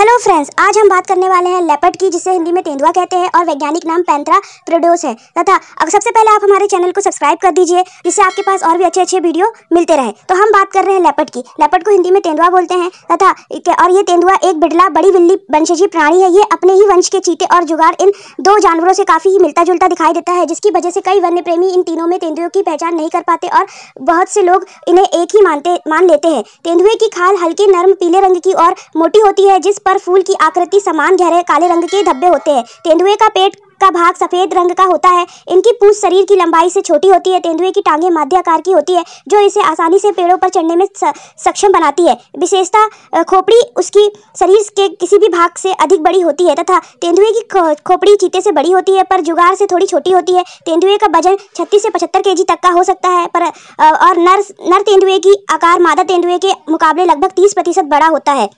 hello friends आज हम बात करने वाले हैं लेपर्ड की जिसे हिंदी में तेंदुआ कहते हैं और वैज्ञानिक नाम पैंथरा प्रोड्यूस है तथा अब सबसे पहले आप हमारे चैनल को सब्सक्राइब कर दीजिए जिससे आपके पास और भी अच्छे अच्छे वीडियो मिलते रहे तो हम बात कर रहे हैं लेपर्ड की लेपर्ड को हिंदी में तेंदुआ बोलते हैं तथा और ये तेंदुआ एक बिड़ला बड़ी बिल्ली वंशजी प्राणी है ये अपने ही वंश के चीते और जुगाड़ इन दो जानवरों से काफ़ी मिलता जुलता दिखाई देता है जिसकी वजह से कई वन्य प्रेमी इन तीनों में तेंदुओं की पहचान नहीं कर पाते और बहुत से लोग इन्हें एक ही मानते मान लेते हैं तेंदुए की खाल हल्के नर्म पीले रंग की और मोटी होती है जिस पर फूल की आकृति समान गहरे काले रंग के धब्बे होते हैं तेंदुए का पेट का भाग सफेद रंग का होता है इनकी पूछ शरीर की लंबाई से छोटी होती है तेंदुए की टांगे आकार की होती है जो इसे आसानी से पेड़ों पर चढ़ने में सक्षम बनाती है विशेषता खोपड़ी उसकी शरीर के किसी भी भाग से अधिक बड़ी होती है तथा तेंदुए की खोपड़ी चीते से बड़ी होती है पर जुगाड़ से थोड़ी छोटी होती है तेंदुए का वजन छत्तीस से पचहत्तर के तक का हो सकता है पर और नर नर तेंदुए की आकार मादा तेंदुए के मुकाबले लगभग तीस प्रतिशत बड़ा होता है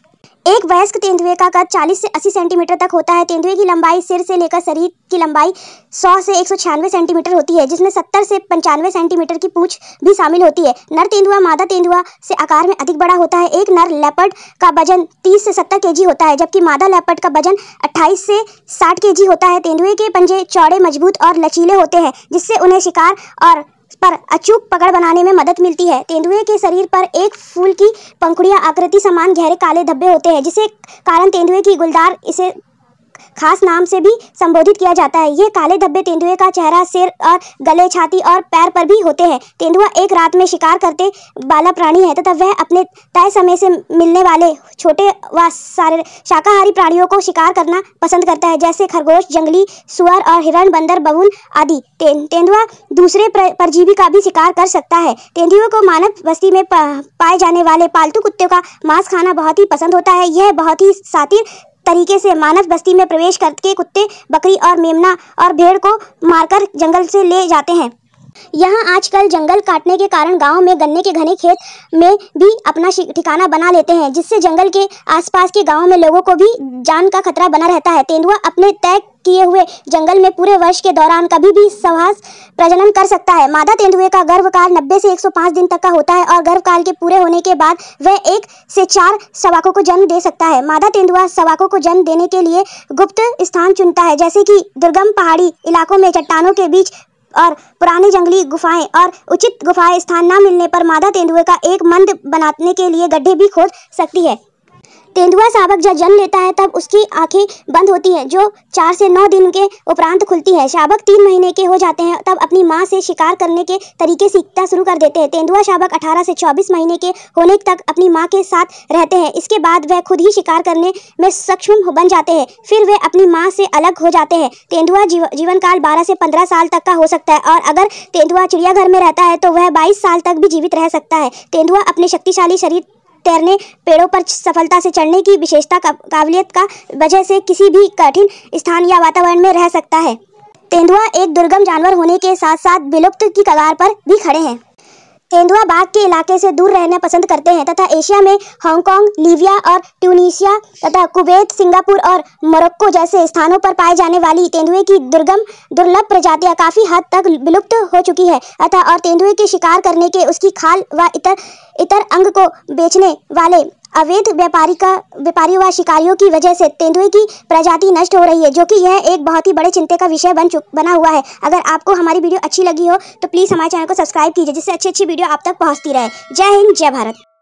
एक वयस्क तेंदुए का कद 40 से 80 सेंटीमीटर तक होता है तेंदुए की लंबाई सिर से लेकर शरीर की लंबाई 100 से एक सेंटीमीटर होती है जिसमें 70 से पंचानवे सेंटीमीटर की पूछ भी शामिल होती है नर तेंदुआ मादा तेंदुआ से आकार में अधिक बड़ा होता है एक नर लेपर्ड का वजन 30 से 70 केजी होता है जबकि मादा लेपर्ड का वजन 28 से 60 केजी होता है तेंदुए के पंजे चौड़े मजबूत और लचीले होते हैं जिससे उन्हें शिकार और पर अचूक पकड़ बनाने में मदद मिलती है तेंदुए के शरीर पर एक फूल की पंखुड़ियाँ आकृति समान गहरे काले धब्बे होते हैं जिसके कारण तेंदुए की गुलदार इसे खास नाम से भी संबोधित किया जाता है ये काले धब्बे तेंदुए का चेहरा सिर और गले छाती और पैर पर भी होते हैं तेंदुआ एक रात में शिकार करते वाला प्राणी है तथा वह अपने तय समय से मिलने वाले छोटे व सारे शाकाहारी प्राणियों को शिकार करना पसंद करता है जैसे खरगोश जंगली सुअर और हिरण बंदर बबुल आदि तें, तेंदुआ दूसरे परजीवी का भी शिकार कर सकता है तेंदुए को मानव बस्ती में पाए जाने वाले पालतू कुत्ते का मांस खाना बहुत ही पसंद होता है यह बहुत ही सातिर तरीके से मानस बस्ती में प्रवेश करके कुत्ते बकरी और मेमना और भेड़ को मारकर जंगल से ले जाते हैं यहाँ आजकल जंगल काटने के कारण गांव में गन्ने के घने खेत में भी अपना ठिकाना बना लेते हैं जिससे जंगल के आसपास के गांव में लोगों को भी जान का खतरा बना रहता है तेंदुआ अपने तय किए हुए जंगल में पूरे वर्ष के दौरान कभी भी सवास प्रजनन कर सकता है मादा तेंदुए का गर्भकाल 90 से 105 दिन तक का होता है और गर्भकाल के पूरे होने के बाद वह एक से चार सवाकों को जन्म दे सकता है मादा तेंदुआ सवाकों को जन्म देने के लिए गुप्त स्थान चुनता है जैसे कि दुर्गम पहाड़ी इलाकों में चट्टानों के बीच और पुरानी जंगली गुफाएं और उचित गुफाएं स्थान न मिलने पर मादा तेंदुए का एक मंद बनाने के लिए गड्ढे भी खोद सकती है तेंदुआ शावक जब जन्म लेता है तब उसकी आंखें बंद होती हैं जो चार से नौ दिन के उपरांत खुलती है शावक तीन महीने के हो जाते हैं तब अपनी माँ से शिकार करने के तरीके सीखना शुरू कर देते हैं तेंदुआ शावक अठारह से चौबीस महीने के होने तक अपनी माँ के साथ रहते हैं इसके बाद वह खुद ही शिकार करने में सक्षम बन जाते हैं फिर वे अपनी माँ से अलग हो जाते हैं तेंदुआ जीव, जीवन काल बारह से पंद्रह साल तक का हो सकता है और अगर तेंदुआ चिड़ियाघर में रहता है तो वह बाईस साल तक भी जीवित रह सकता है तेंदुआ अपने शक्तिशाली शरीर तैरने पेड़ों पर सफलता से चढ़ने की विशेषता काबिलियत का वजह से किसी भी कठिन स्थान या वातावरण में रह सकता है तेंदुआ एक दुर्गम जानवर होने के साथ साथ विलुप्त की कगार पर भी खड़े हैं तेंदुआ बाघ के इलाके से दूर रहना पसंद करते हैं तथा एशिया में हांगकांग लीबिया और ट्यूनिशिया तथा कुवैत सिंगापुर और मोरक्को जैसे स्थानों पर पाए जाने वाली तेंदुए की दुर्गम दुर्लभ प्रजातियाँ काफ़ी हद तक विलुप्त हो चुकी है अतः और तेंदुए के शिकार करने के उसकी खाल व इतर इतर अंग को बेचने वाले अवैध व्यापारी का व्यापारी व शिकारियों की वजह से तेंदुए की प्रजाति नष्ट हो रही है जो कि यह एक बहुत ही बड़े चिंता का विषय बन चुक बना हुआ है अगर आपको हमारी वीडियो अच्छी लगी हो तो प्लीज़ हमारे चैनल को सब्सक्राइब कीजिए जिससे अच्छी अच्छी वीडियो आप तक पहुँचती रहे जय हिंद जय भारत